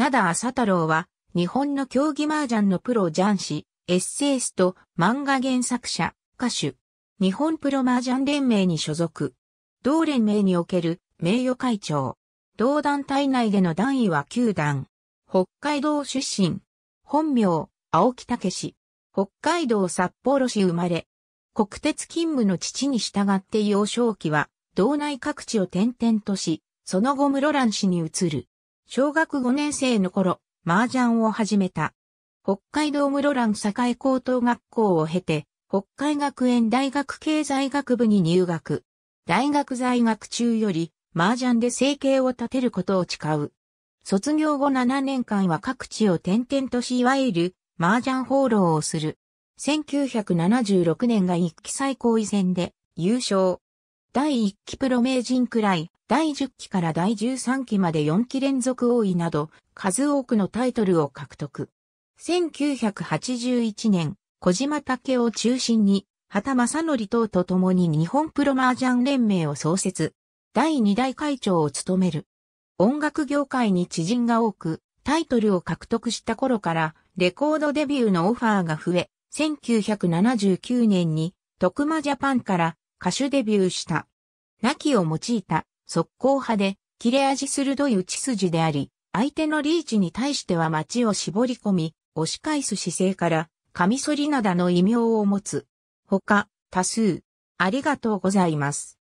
灘た太郎は、日本の競技麻雀のプロ雀士、エッセイスト、漫画原作者、歌手。日本プロ麻雀連盟に所属。同連盟における名誉会長。同団体内での段位は9段。北海道出身。本名、青木武氏。北海道札幌市生まれ。国鉄勤務の父に従って幼少期は、道内各地を転々とし、その後室蘭市に移る。小学5年生の頃、麻雀を始めた。北海道室蘭栄高等学校を経て、北海学園大学経済学部に入学。大学在学中より、麻雀で生計を立てることを誓う。卒業後7年間は各地を転々とし、いわゆる麻雀放浪をする。1976年が一期最高位戦で優勝。第1期プロ名人くらい、第10期から第13期まで4期連続王位など、数多くのタイトルを獲得。1981年、小島武を中心に、畑正則等と共に日本プロ麻雀連盟を創設。第2代会長を務める。音楽業界に知人が多く、タイトルを獲得した頃から、レコードデビューのオファーが増え、1979年に、徳間ジャパンから歌手デビューした。泣きを用いた速攻派で切れ味鋭い打ち筋であり、相手のリーチに対しては街を絞り込み、押し返す姿勢から、カミソリナダの異名を持つ。他、多数、ありがとうございます。